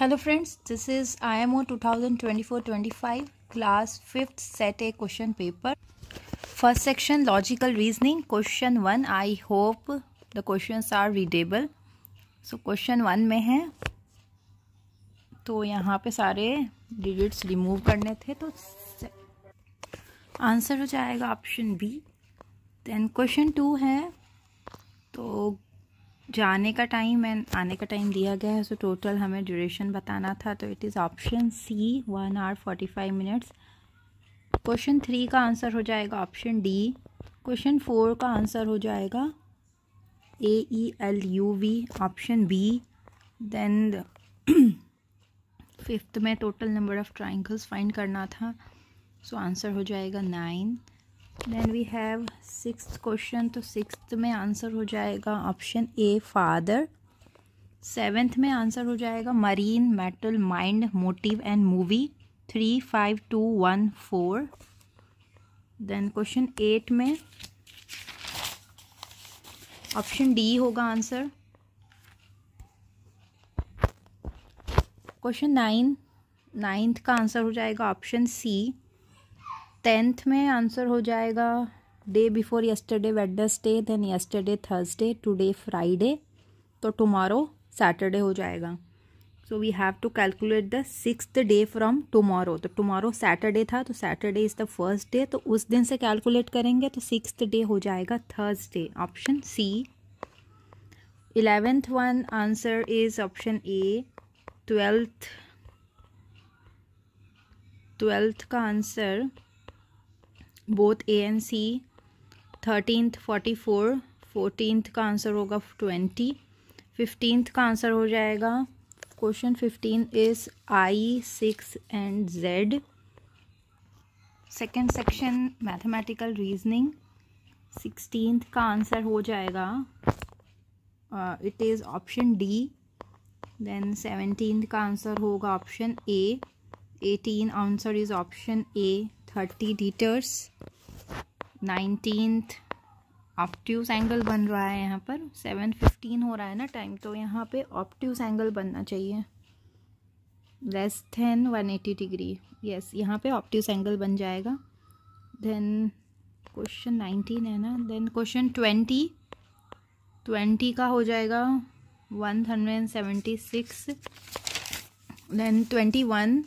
hello friends this is I M O two thousand twenty four twenty five class fifth set A question paper first section logical reasoning question one I hope the question are readable so question one में है तो यहाँ पे सारे digits remove करने थे तो answer हो जाएगा option B then question two है तो जाने का टाइम एंड आने का टाइम दिया गया है सो टोटल हमें ड्यूरेशन बताना था तो it is option C one hour forty five minutes question three का आंसर हो जाएगा ऑप्शन डी क्वेश्चन फोर का आंसर हो जाएगा A E L U V option B then fifth में total number of triangles find करना था so so answer हो जाएगा nine then we have six question तो सिक्स में आंसर हो जाएगा ऑप्शन ए फादर सेवेंथ में आंसर हो जाएगा marine metal mind motive and movie three five two one four then question eight में ऑप्शन डी होगा आंसर क्वेश्चन नाइन नाइन्थ का आंसर हो जाएगा ऑप्शन सी टेंथ में आंसर हो जाएगा day before yesterday Wednesday then yesterday Thursday today Friday तो tomorrow Saturday हो जाएगा so we have to calculate the six day from tomorrow तो टुमारो सैटरडे था तो Saturday is the first day तो उस दिन से कैलकुलेट करेंगे तो सिक्स डे हो जाएगा Thursday option C eleventh one answer is option A twelfth twelfth का answer both A and C thirteenth forty four fourteenth का आंसर होगा ट्वेंटी फिफ्टीन का आंसर हो जाएगा question fifteen is I six and Z second section mathematical reasoning sixteen का answer हो जाएगा it is option D then seventeen का answer होगा option A eighteen answer is option A thirty डीटर्स nineteen ऑप्टिवस angle बन रहा है यहाँ पर सेवन फिफ्टीन हो रहा है ना टाइम तो यहाँ पे ऑप्टिव एंगल बनना चाहिए less than one eighty degree yes यहाँ पे ऑप्टिव एंगल बन जाएगा देन क्वेश्चन नाइनटीन है ना देन क्वेश्चन ट्वेंटी ट्वेंटी का हो जाएगा one hundred and seventy six then twenty one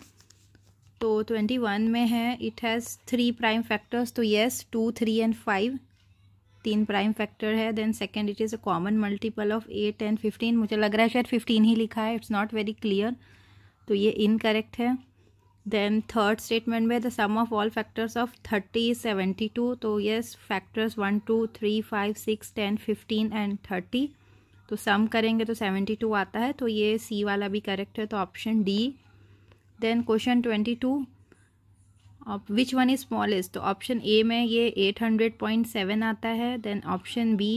तो ट्वेंटी वन में है it has three prime factors तो yes two three and five तीन प्राइम फैक्टर है then second it is a common multiple of eight and fifteen मुझे लग रहा है शायद फिफ्टीन ही लिखा है इट्स नॉट वेरी क्लियर तो ये इनकरेक्ट है देन थर्ड स्टेटमेंट में the sum of all factors of thirty seventy two तो yes factors one two three five six ten fifteen and thirty तो सम करेंगे तो सेवेंटी टू आता है तो ये सी वाला भी करेक्ट है तो option D then question twenty two which one is smallest तो ऑप्शन ए में ये एट हंड्रेड पॉइंट सेवन आता है then option B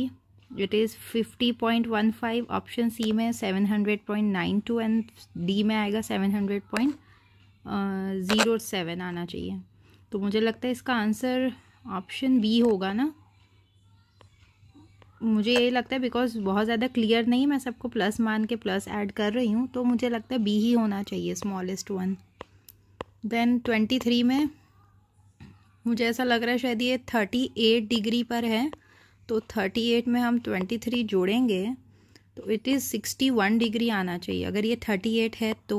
it is fifty point one five option C में seven hundred point nine two and D में आएगा seven hundred point zero seven आना चाहिए तो मुझे लगता है इसका आंसर ऑप्शन बी होगा ना मुझे ये लगता है बिकॉज बहुत ज़्यादा क्लियर नहीं मैं सबको प्लस मान के प्लस ऐड कर रही हूँ तो मुझे लगता है बी ही होना चाहिए smallest one then twenty three में मुझे ऐसा लग रहा है शायद ये थर्टी एट डिग्री पर है तो थर्टी एट में हम ट्वेंटी थ्री जोड़ेंगे तो it is sixty one degree आना चाहिए अगर ये थर्टी एट है तो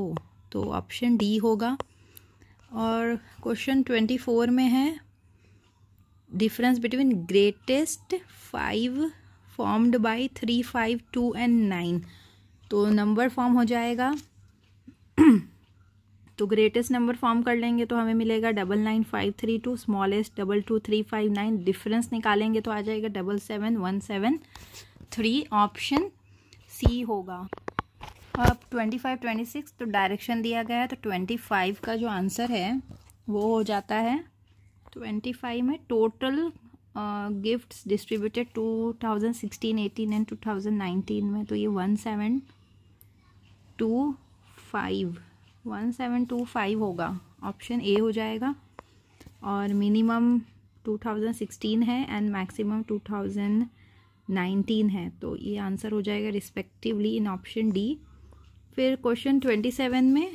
तो ऑप्शन डी होगा और क्वेश्चन ट्वेंटी फोर में है difference between greatest five formed by three five two and nine तो नंबर फॉर्म हो जाएगा तो ग्रेटेस्ट नंबर फॉर्म कर लेंगे तो हमें मिलेगा double nine five three two smallest double two three five nine difference निकालेंगे तो आ जाएगा double seven one seven three option C होगा अब ट्वेंटी फाइव ट्वेंटी सिक्स तो डायरेक्शन दिया गया है तो ट्वेंटी फाइव का जो आंसर है वो हो जाता है ट्वेंटी फाइव में टोटल गिफ्ट्स डिस्ट्रीब्यूटेड 2016, 18 एंड 2019 में तो ये one seven two five one seven two five होगा ऑप्शन ए हो जाएगा और मिनिमम 2016 है एंड मैक्सिमम 2019 है तो ये आंसर हो जाएगा रिस्पेक्टिवली इन ऑप्शन डी फिर क्वेश्चन 27 में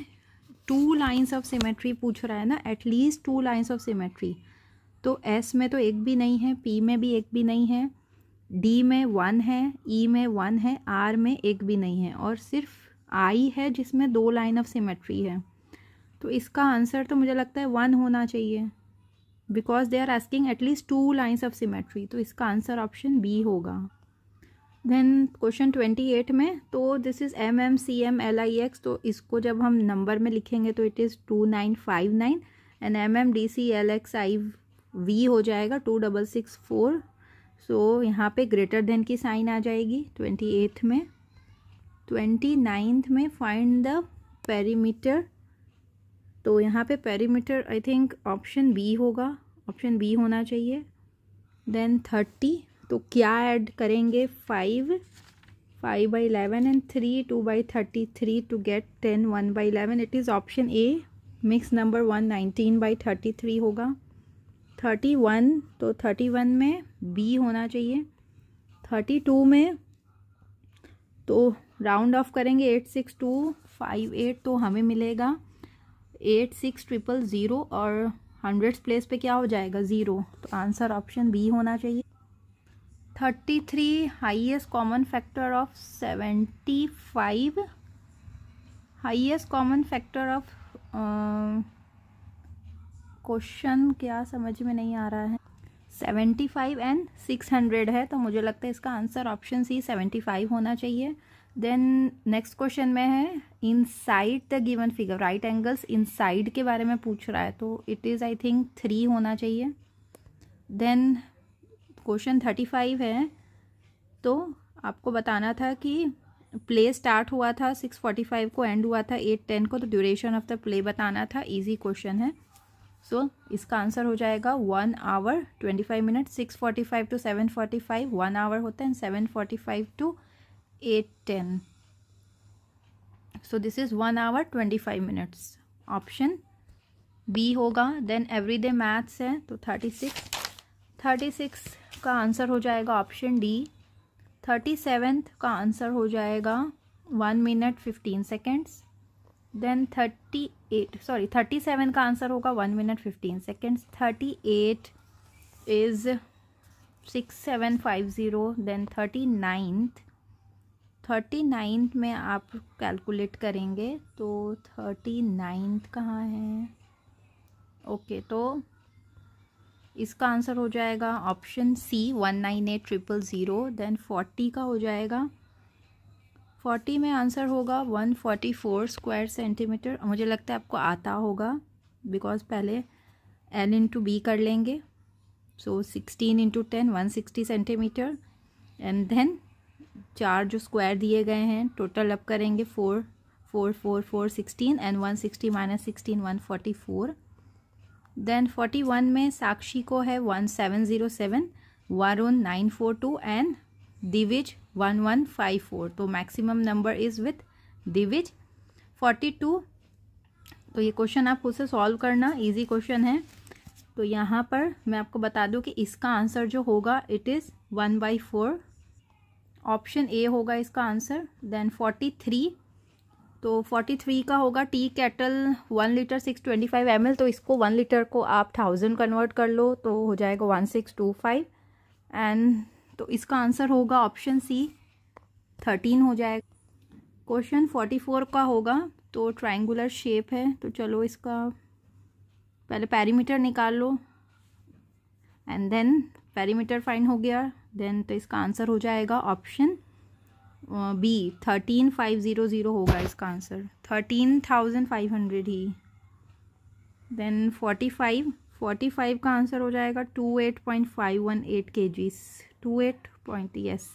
टू लाइंस ऑफ सिमेट्री पूछ रहा है ना at least two lines of symmetry तो एस में तो एक भी नहीं है पी में भी एक भी नहीं है डी में वन है ई e में वन है आर में एक भी नहीं है और सिर्फ आई है जिसमें दो लाइन ऑफ सिमेट्री है तो इसका आंसर तो मुझे लगता है वन होना चाहिए because they are asking at least two lines of symmetry तो इसका आंसर ऑप्शन बी होगा देन क्वेश्चन ट्वेंटी एट में तो this is M M C M L I X तो इसको जब हम नंबर में लिखेंगे तो it is two nine five nine and M M D C L X I V हो जाएगा two double six four so यहाँ पे ग्रेटर देन की साइन आ जाएगी ट्वेंटी एथ में ट्वेंटी नाइन्थ में फाइंड द पेरीमीटर तो यहाँ पे perimeter I think option B होगा ऑप्शन बी होना चाहिए देन थर्टी तो क्या ऐड करेंगे five five by eleven and three two by thirty three to get ten one by eleven it is option A mix number one nineteen by thirty three होगा thirty one तो thirty one में B होना चाहिए thirty two में तो round off करेंगे eight six two five eight तो हमें मिलेगा एट सिक्स ट्रिपल ज़ीरो और हंड्रेड्स प्लेस पे क्या हो जाएगा ज़ीरो तो आंसर ऑप्शन बी होना चाहिए thirty three highest common factor of seventy five highest common factor of question क्या समझ में नहीं आ रहा है seventy five and six hundred है तो मुझे लगता है इसका answer option C seventy five होना चाहिए देन नेक्स्ट क्वेश्चन में है inside the given figure right angles inside के बारे में पूछ रहा है तो it is I think three होना चाहिए देन क्वेश्चन थर्टी फाइव है तो आपको बताना था कि प्ले स्टार्ट हुआ था सिक्स फोर्टी फाइव को एंड हुआ था एट टेन को तो ड्यूरेशन ऑफ द प्ले बताना था इजी क्वेश्चन है सो so, इसका आंसर हो जाएगा one hour twenty five minute six forty five to seven forty five one hour होता है and seven forty five to eight ten so this is one hour twenty five minutes option B होगा then every day maths है तो thirty six thirty six का answer हो जाएगा option D thirty seventh का answer हो जाएगा one minute fifteen seconds then thirty eight sorry thirty seven का आंसर होगा one minute fifteen seconds thirty eight is six seven five zero then thirty ninth thirty ninth में आप calculate करेंगे तो thirty ninth कहाँ है ओके okay, तो इसका आंसर हो जाएगा option C one nine eight triple zero then forty का हो जाएगा फोर्टी में आंसर होगा one forty four square centimetre मुझे लगता है आपको आता होगा बिकॉज पहले एल इंटू बी कर लेंगे so sixteen into ten one sixty centimetre and then चार जो स्क्वायर दिए गए हैं टोटल अप करेंगे four four four four sixteen and one sixty minus sixteen one forty four then forty one में साक्षी को है one seven zero seven Varun nine four two and Divij one one five four तो maximum number is with Divij forty two तो ये question आप खुद से solve करना इजी क्वेश्चन है तो यहाँ पर मैं आपको बता दूँ कि इसका आंसर जो होगा it is one by four option A होगा इसका आंसर देन फोर्टी थ्री तो फोर्टी थ्री का होगा tea kettle one litre six twenty five M L तो इसको वन लीटर को आप थाउजेंड कन्वर्ट कर लो तो हो जाएगा one six two five and तो इसका आंसर होगा ऑप्शन सी थर्टीन हो जाएगा क्वेश्चन फोर्टी फोर का होगा तो ट्राइंगुलर शेप है तो चलो इसका पहले पैरीमीटर निकाल लो एंड देन पैरीमीटर फाइन हो गया देन तो इसका आंसर हो जाएगा option B thirteen five zero zero होगा इसका answer thirteen thousand five hundred ही then forty five forty five का आंसर हो जाएगा two eight point five one eight K G's two eight point yes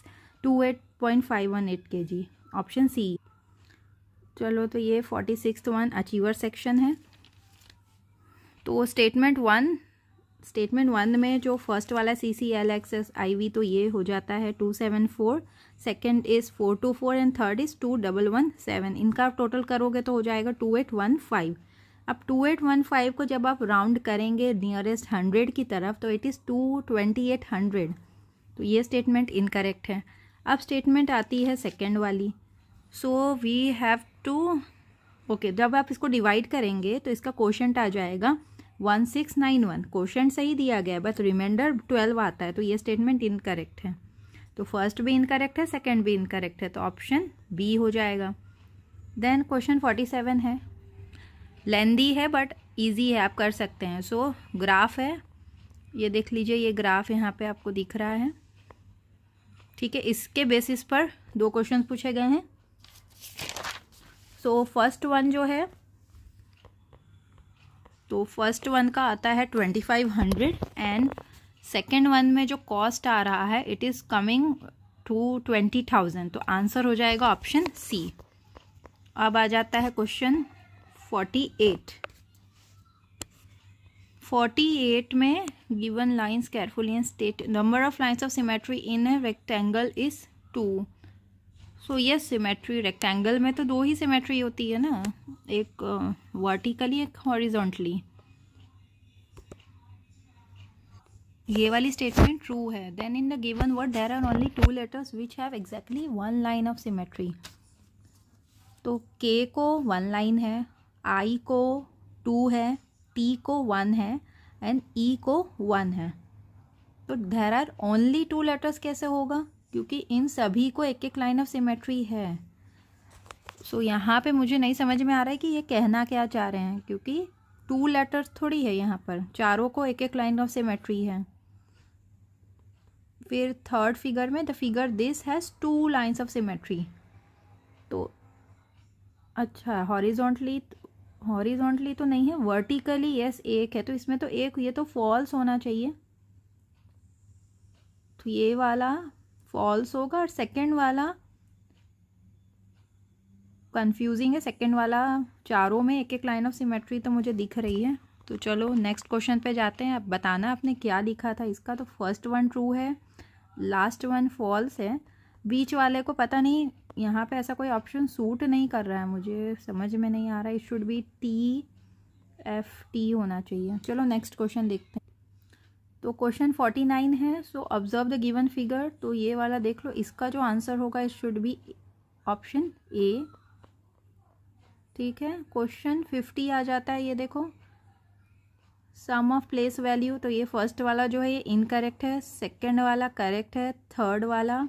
two eight point five one eight K G option C चलो तो ये forty six one achiever section है तो statement one statement one में जो first वाला C C L X S I V तो ये हो जाता है two seven four second is four two four and third is two double one seven इनका टोटल करोगे तो हो जाएगा टू एट वन फाइव अब टू एट वन फाइव को जब आप राउंड करेंगे नियरेस्ट हंड्रेड की तरफ तो it is two twenty eight hundred तो ये स्टेटमेंट इनकरेक्ट है अब स्टेटमेंट आती है सेकेंड वाली so we have to okay जब आप इसको डिवाइड करेंगे तो इसका क्वेश्चन आ जाएगा one six nine one question सही दिया गया बस बट रिमाइंडर ट्वेल्व आता है तो ये स्टेटमेंट इनकरेक्ट है तो फर्स्ट भी इनकरेक्ट है सेकेंड भी इनकरेक्ट है तो ऑप्शन बी हो जाएगा देन क्वेश्चन फोर्टी सेवन है लेंदी है बट ईजी है आप कर सकते हैं सो so, ग्राफ है ये देख लीजिए ये ग्राफ यहाँ पे आपको दिख रहा है ठीक है इसके बेसिस पर दो क्वेश्चन पूछे गए हैं सो फर्स्ट वन जो है तो फर्स्ट वन का आता है twenty five hundred and second one में जो कॉस्ट आ रहा है it is coming to twenty thousand तो आंसर हो जाएगा ऑप्शन सी अब आ जाता है question forty eight forty eight में given lines careful and state number of lines of symmetry in a rectangle is two so ये सिमेट्री रेक्टेंगल में तो दो ही सिमेट्री होती है ना एक वर्टिकली uh, एक हॉरिजोंटली ये वाली स्टेटमेंट ट्रू है then in the given word there are only two letters which have exactly one line of symmetry तो के को वन लाइन है आई को टू है टी को वन है एंड ई e को वन है तो there are only two letters कैसे होगा क्योंकि इन सभी को एक एक लाइन ऑफ सिमेट्री है सो so, यहाँ पे मुझे नहीं समझ में आ रहा है कि ये कहना क्या चाह रहे हैं क्योंकि टू लेटर्स थोड़ी है यहाँ पर चारों को एक एक लाइन ऑफ सिमेट्री है फिर थर्ड फिगर में the figure this has two lines of symmetry तो अच्छा हॉरिजोंटली हॉरिजॉन्टली तो नहीं है वर्टिकली यस एक है तो इसमें तो एक ये तो फॉल्स होना चाहिए तो ये वाला फॉल्स होगा और सेकेंड वाला कंफ्यूजिंग है सेकेंड वाला चारों में एक एक लाइन ऑफ सिमेट्री तो मुझे दिख रही है तो चलो नेक्स्ट क्वेश्चन पे जाते हैं अब बताना आपने क्या लिखा था इसका तो फर्स्ट वन ट्रू है लास्ट वन फॉल्स है बीच वाले को पता नहीं यहाँ पे ऐसा कोई ऑप्शन सूट नहीं कर रहा है मुझे समझ में नहीं आ रहा है it should be T F T होना चाहिए चलो नेक्स्ट क्वेश्चन देखते हैं तो क्वेश्चन फोर्टी नाइन है so observe the given figure तो ये वाला देख लो इसका जो आंसर होगा it should be option A ठीक है क्वेश्चन फिफ्टी आ जाता है ये देखो सम ऑफ प्लेस वैल्यू तो ये फर्स्ट वाला जो है ये इनकरेक्ट है सेकेंड वाला करेक्ट है थर्ड वाला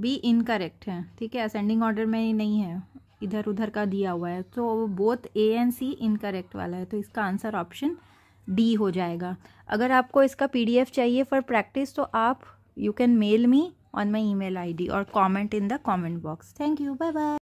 बी इनकरेक्ट है ठीक है असेंडिंग ऑर्डर में नहीं है इधर उधर का दिया हुआ है तो both A and C incorrect वाला है तो इसका आंसर ऑप्शन डी हो जाएगा अगर आपको इसका पीडीएफ चाहिए फॉर प्रैक्टिस तो आप you can mail me on my email ID और comment in the comment box thank you bye bye